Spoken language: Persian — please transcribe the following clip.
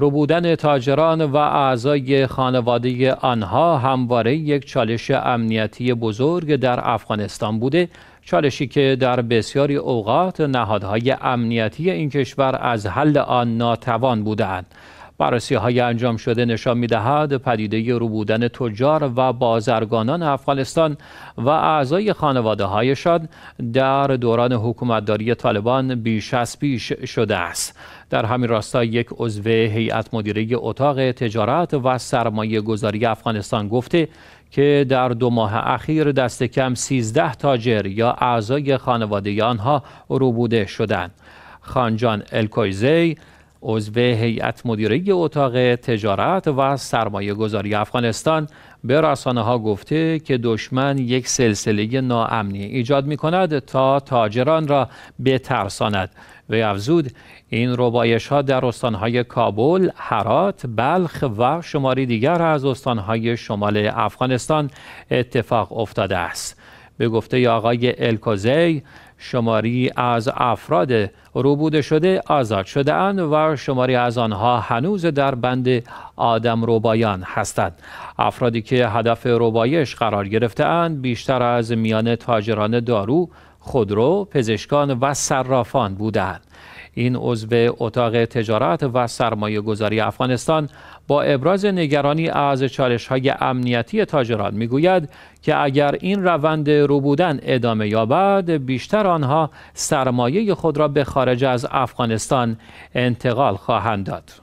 روبودن تاجران و اعضای خانواده آنها همواره یک چالش امنیتی بزرگ در افغانستان بوده چالشی که در بسیاری اوقات نهادهای امنیتی این کشور از حل آن ناتوان بودند بررسی های انجام شده نشان می دهد پدیده رو تجار و بازرگانان افغانستان و اعضای خانواده هایشان در دوران حکومتداری طالبان بیش از پیش شده است. در همین راستا یک عضو هیئت مدیره اتاق تجارت و سرمایه گذاری افغانستان گفته که در دو ماه اخیر دست کم 13 تاجر یا اعضای خانواده آنها روبوده شدند. خانجان الکویزی عضو هیئت مدیره اتاق تجارت و سرمایه گذاری افغانستان به رسانه ها گفته که دشمن یک سلسله ناامنی ایجاد می کند تا تاجران را بترساند و افزود این ربایش ها در استانهای کابل، هرات، بلخ و شماری دیگر از استانهای شمال افغانستان اتفاق افتاده است. به گفته آقای الکوزی شماری از افراد روبوده شده آزاد شده اند و شماری از آنها هنوز در بند آدم روبایان هستند. افرادی که هدف روبایش قرار گرفته اند بیشتر از میان تاجران دارو، خودرو، پزشکان و صرافان بودند. این عضو اتاق تجارت و سرمایه گذاری افغانستان با ابراز نگرانی از چالش های امنیتی تاجران میگوید که اگر این روند روبودن ادامه یابد بیشتر آنها سرمایه خود را به خارج از افغانستان انتقال خواهند داد.